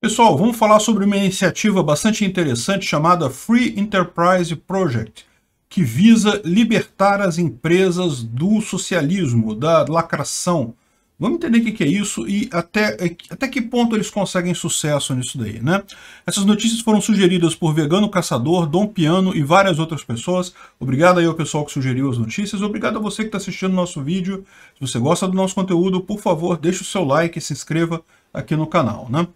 Pessoal, vamos falar sobre uma iniciativa bastante interessante chamada Free Enterprise Project, que visa libertar as empresas do socialismo, da lacração. Vamos entender o que é isso e até, até que ponto eles conseguem sucesso nisso daí, né? Essas notícias foram sugeridas por Vegano Caçador, Dom Piano e várias outras pessoas. Obrigado aí ao pessoal que sugeriu as notícias. Obrigado a você que está assistindo o nosso vídeo. Se você gosta do nosso conteúdo, por favor, deixe o seu like e se inscreva aqui no canal, né?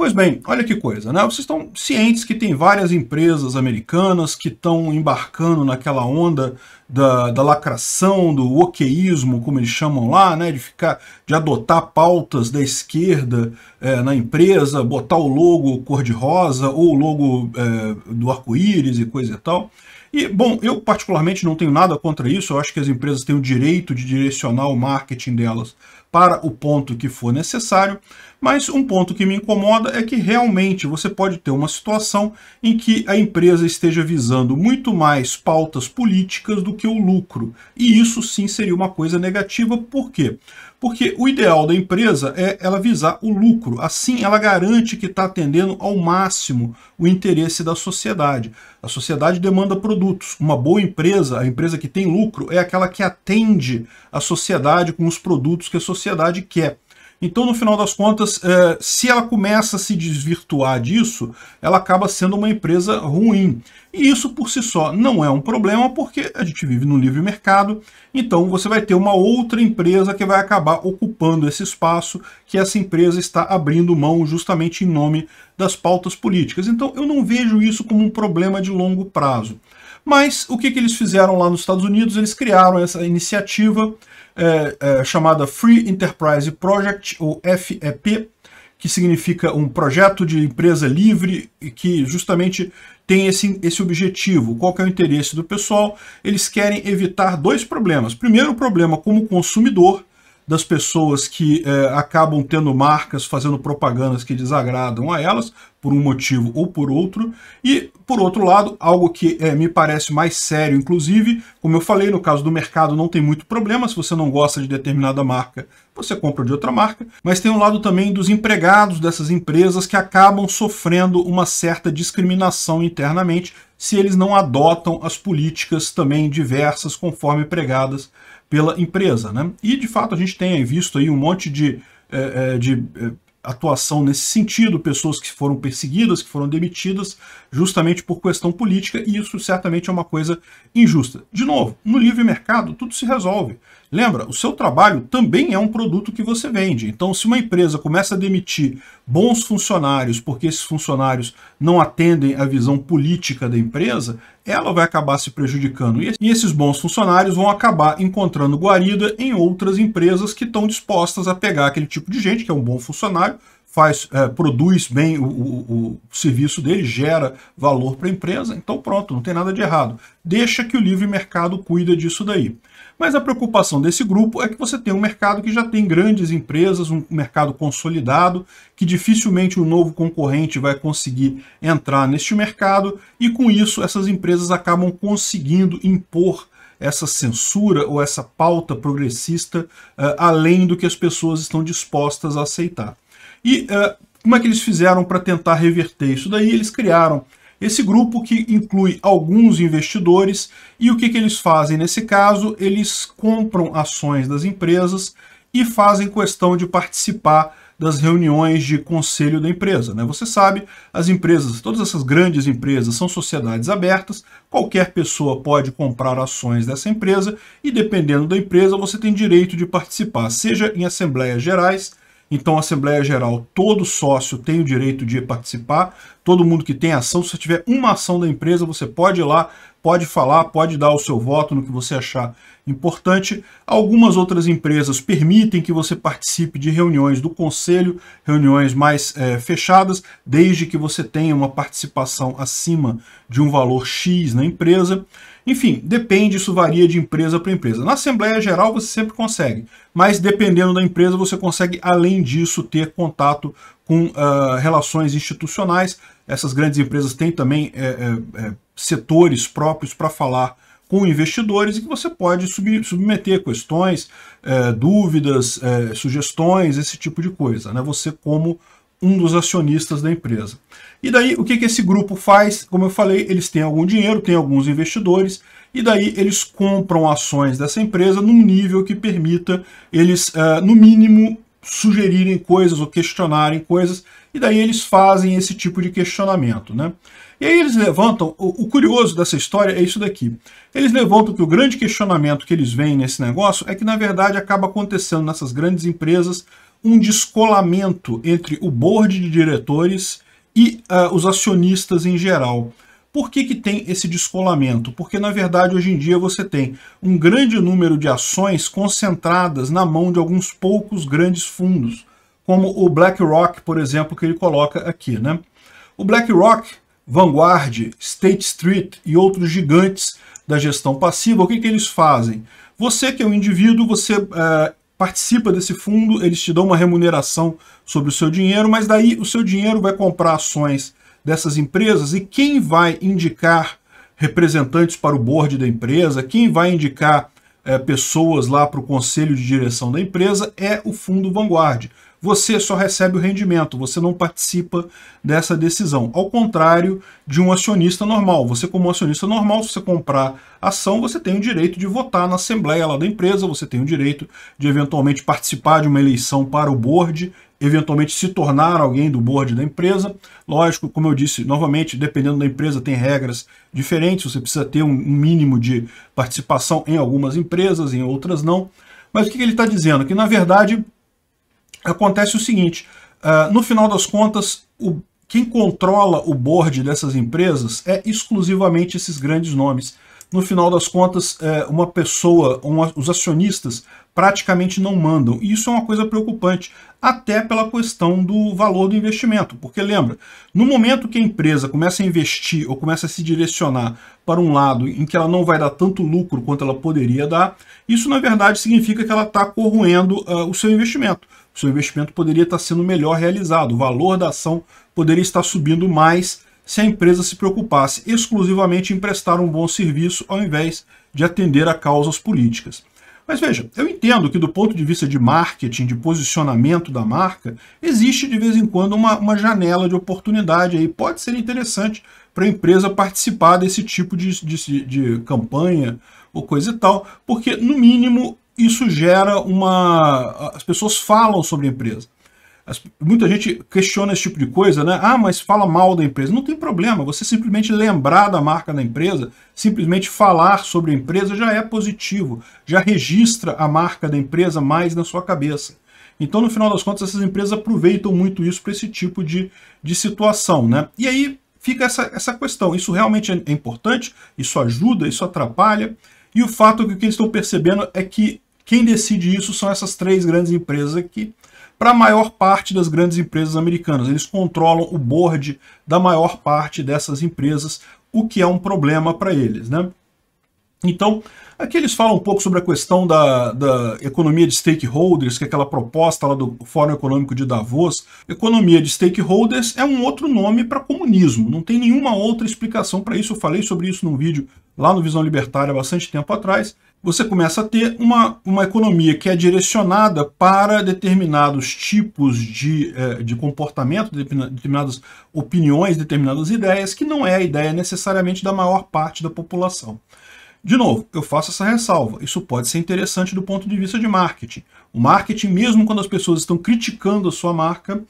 Pois bem, olha que coisa, né? Vocês estão cientes que tem várias empresas americanas que estão embarcando naquela onda da, da lacração, do okeísmo, como eles chamam lá, né? De ficar, de adotar pautas da esquerda é, na empresa, botar o logo cor-de-rosa ou o logo é, do arco-íris e coisa e tal. E, bom, eu particularmente não tenho nada contra isso, eu acho que as empresas têm o direito de direcionar o marketing delas para o ponto que for necessário, mas um ponto que me incomoda é que realmente você pode ter uma situação em que a empresa esteja visando muito mais pautas políticas do que o lucro. E isso sim seria uma coisa negativa, por quê? Porque o ideal da empresa é ela visar o lucro, assim ela garante que está atendendo ao máximo o interesse da sociedade. A sociedade demanda produtos. Uma boa empresa, a empresa que tem lucro, é aquela que atende a sociedade com os produtos que a sociedade quer. Então, no final das contas, é, se ela começa a se desvirtuar disso, ela acaba sendo uma empresa ruim. E isso por si só não é um problema, porque a gente vive num livre mercado, então você vai ter uma outra empresa que vai acabar ocupando esse espaço que essa empresa está abrindo mão justamente em nome das pautas políticas. Então eu não vejo isso como um problema de longo prazo. Mas o que, que eles fizeram lá nos Estados Unidos? Eles criaram essa iniciativa é, é, chamada Free Enterprise Project, ou FEP, que significa um projeto de empresa livre que justamente tem esse, esse objetivo. Qual que é o interesse do pessoal? Eles querem evitar dois problemas. Primeiro, o problema como consumidor, das pessoas que é, acabam tendo marcas, fazendo propagandas que desagradam a elas, por um motivo ou por outro. E, por outro lado, algo que é, me parece mais sério, inclusive, como eu falei, no caso do mercado não tem muito problema, se você não gosta de determinada marca, você compra de outra marca, mas tem um lado também dos empregados dessas empresas que acabam sofrendo uma certa discriminação internamente se eles não adotam as políticas também diversas conforme pregadas pela empresa. Né? E, de fato, a gente tem visto aí um monte de, é, é, de é, atuação nesse sentido, pessoas que foram perseguidas, que foram demitidas, justamente por questão política, e isso certamente é uma coisa injusta. De novo, no livre mercado, tudo se resolve. Lembra, o seu trabalho também é um produto que você vende. Então, se uma empresa começa a demitir bons funcionários porque esses funcionários não atendem à visão política da empresa, ela vai acabar se prejudicando. E esses bons funcionários vão acabar encontrando guarida em outras empresas que estão dispostas a pegar aquele tipo de gente, que é um bom funcionário, faz, é, produz bem o, o, o, serviço dele, gera valor para a empresa, então pronto, não tem nada de errado. Deixa que o livre mercado cuida disso daí. Mas a preocupação desse grupo é que você tem um mercado que já tem grandes empresas, um mercado consolidado, que dificilmente um novo concorrente vai conseguir entrar neste mercado, e com isso essas empresas acabam conseguindo impor essa censura ou essa pauta progressista uh, além do que as pessoas estão dispostas a aceitar. E uh, como é que eles fizeram para tentar reverter isso daí? Eles criaram esse grupo que inclui alguns investidores e o que, que eles fazem nesse caso? Eles compram ações das empresas e fazem questão de participar das reuniões de conselho da empresa. Né? Você sabe, as empresas, todas essas grandes empresas são sociedades abertas, qualquer pessoa pode comprar ações dessa empresa e dependendo da empresa você tem direito de participar, seja em assembleias gerais, então, Assembleia Geral, todo sócio tem o direito de participar, todo mundo que tem ação. Se você tiver uma ação da empresa, você pode ir lá, pode falar, pode dar o seu voto no que você achar importante. Algumas outras empresas permitem que você participe de reuniões do conselho, reuniões mais é, fechadas, desde que você tenha uma participação acima de um valor X na empresa. Enfim, depende, isso varia de empresa para empresa. Na Assembleia Geral você sempre consegue, mas dependendo da empresa você consegue, além disso, ter contato com uh, relações institucionais. Essas grandes empresas têm também é, é, é setores próprios para falar com investidores e que você pode sub, submeter questões, é, dúvidas, é, sugestões, esse tipo de coisa. Né? Você como um dos acionistas da empresa. E daí, o que, que esse grupo faz? Como eu falei, eles têm algum dinheiro, têm alguns investidores, e daí eles compram ações dessa empresa num nível que permita eles, uh, no mínimo, sugerirem coisas ou questionarem coisas, e daí eles fazem esse tipo de questionamento. Né? E aí eles levantam, o, o curioso dessa história é isso daqui. Eles levantam que o grande questionamento que eles veem nesse negócio é que, na verdade, acaba acontecendo nessas grandes empresas um descolamento entre o board de diretores e uh, os acionistas em geral. Por que, que tem esse descolamento? Porque, na verdade, hoje em dia você tem um grande número de ações concentradas na mão de alguns poucos grandes fundos, como o BlackRock, por exemplo, que ele coloca aqui. Né? O BlackRock, Vanguard, State Street e outros gigantes da gestão passiva, o que, que eles fazem? Você que é um indivíduo, você é, participa desse fundo, eles te dão uma remuneração sobre o seu dinheiro, mas daí o seu dinheiro vai comprar ações dessas empresas e quem vai indicar representantes para o board da empresa, quem vai indicar é, pessoas lá para o conselho de direção da empresa é o fundo Vanguard. Você só recebe o rendimento, você não participa dessa decisão. Ao contrário de um acionista normal. Você, como acionista normal, se você comprar ação, você tem o direito de votar na assembleia lá da empresa, você tem o direito de eventualmente participar de uma eleição para o board eventualmente se tornar alguém do board da empresa. Lógico, como eu disse, novamente, dependendo da empresa, tem regras diferentes, você precisa ter um mínimo de participação em algumas empresas, em outras não. Mas o que ele está dizendo? Que, na verdade, acontece o seguinte, uh, no final das contas, o, quem controla o board dessas empresas é exclusivamente esses grandes nomes. No final das contas, uh, uma pessoa, os acionistas praticamente não mandam. E isso é uma coisa preocupante, até pela questão do valor do investimento. Porque lembra, no momento que a empresa começa a investir ou começa a se direcionar para um lado em que ela não vai dar tanto lucro quanto ela poderia dar, isso na verdade significa que ela está corroendo uh, o seu investimento. O seu investimento poderia estar tá sendo melhor realizado, o valor da ação poderia estar subindo mais se a empresa se preocupasse exclusivamente em prestar um bom serviço ao invés de atender a causas políticas. Mas veja, eu entendo que do ponto de vista de marketing, de posicionamento da marca, existe de vez em quando uma, uma janela de oportunidade aí. Pode ser interessante para a empresa participar desse tipo de, de, de campanha ou coisa e tal, porque no mínimo isso gera uma. As pessoas falam sobre a empresa. As, muita gente questiona esse tipo de coisa, né? Ah, mas fala mal da empresa. Não tem problema, você simplesmente lembrar da marca da empresa, simplesmente falar sobre a empresa já é positivo, já registra a marca da empresa mais na sua cabeça. Então, no final das contas, essas empresas aproveitam muito isso para esse tipo de, de situação, né? E aí fica essa, essa questão, isso realmente é, é importante? Isso ajuda? Isso atrapalha? E o fato que o que eles estão percebendo é que quem decide isso são essas três grandes empresas aqui, para a maior parte das grandes empresas americanas. Eles controlam o board da maior parte dessas empresas, o que é um problema para eles. Né? Então, aqui eles falam um pouco sobre a questão da, da, economia de stakeholders, que é aquela proposta lá do Fórum Econômico de Davos. Economia de stakeholders é um outro nome para comunismo, não tem nenhuma outra explicação para isso. Eu falei sobre isso num vídeo lá no Visão Libertária há bastante tempo atrás você começa a ter uma, uma economia que é direcionada para determinados tipos de, é, de comportamento, determinadas opiniões, determinadas ideias, que não é a ideia necessariamente da maior parte da população. De novo, eu faço essa ressalva. Isso pode ser interessante do ponto de vista de marketing. O marketing, mesmo quando as pessoas estão criticando a sua marca,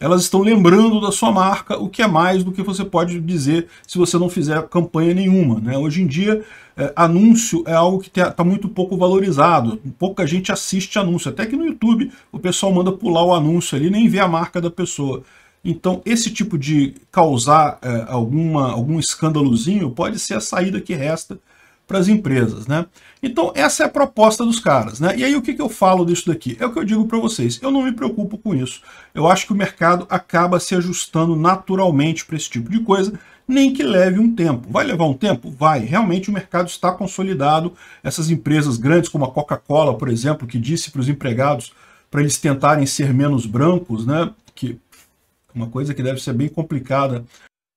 elas estão lembrando da sua marca, o que é mais do que você pode dizer se você não fizer campanha nenhuma. Né? Hoje em dia, é, anúncio é algo que está tá muito pouco valorizado, pouca gente assiste anúncio, até que no YouTube o pessoal manda pular o anúncio ali, nem vê a marca da pessoa. Então, esse tipo de causar é, alguma, algum escândalozinho pode ser a saída que resta para as empresas. Né? Então, essa é a proposta dos caras. Né? E aí, o que, que eu falo disso daqui? É o que eu digo para vocês. Eu não me preocupo com isso. Eu acho que o mercado acaba se ajustando naturalmente para esse tipo de coisa, nem que leve um tempo. Vai levar um tempo? Vai. Realmente o mercado está consolidado. Essas empresas grandes, como a Coca-Cola, por exemplo, que disse para os empregados para eles tentarem ser menos brancos, né? que uma coisa que deve ser bem complicada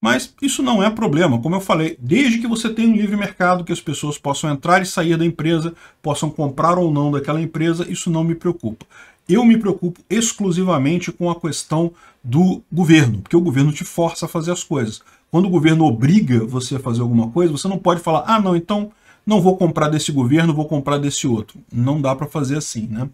mas isso não é problema, como eu falei, desde que você tenha um livre mercado, que as pessoas possam entrar e sair da empresa, possam comprar ou não daquela empresa, isso não me preocupa. Eu me preocupo exclusivamente com a questão do governo, porque o governo te força a fazer as coisas. Quando o governo obriga você a fazer alguma coisa, você não pode falar, ah não, então não vou comprar desse governo, vou comprar desse outro. Não dá para fazer assim, né?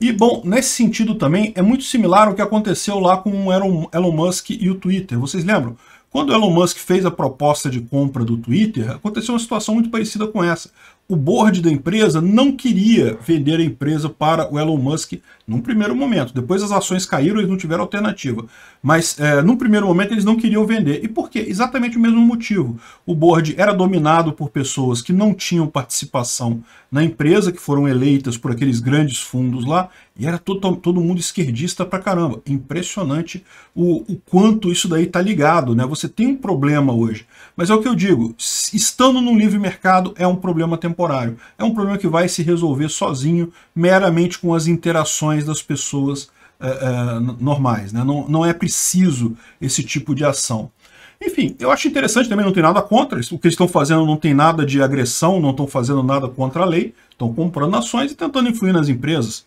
E, bom, nesse sentido também, é muito similar ao que aconteceu lá com o Elon Musk e o Twitter. Vocês lembram? Quando o Elon Musk fez a proposta de compra do Twitter, aconteceu uma situação muito parecida com essa. O board da empresa não queria vender a empresa para o Elon Musk num primeiro momento. Depois as ações caíram, eles não tiveram alternativa. Mas é, num primeiro momento eles não queriam vender. E por quê? Exatamente o mesmo motivo. O board era dominado por pessoas que não tinham participação na empresa, que foram eleitas por aqueles grandes fundos lá, e era todo, todo mundo esquerdista pra caramba. Impressionante o, o quanto isso daí tá ligado, né? Você tem um problema hoje. Mas é o que eu digo, estando num livre mercado é um problema temporário. É um problema que vai se resolver sozinho, meramente com as interações das pessoas é, é, normais, né? Não, não é preciso esse tipo de ação. Enfim, eu acho interessante também, não tem nada contra. O que eles estão fazendo não tem nada de agressão, não estão fazendo nada contra a lei. Estão comprando ações e tentando influir nas empresas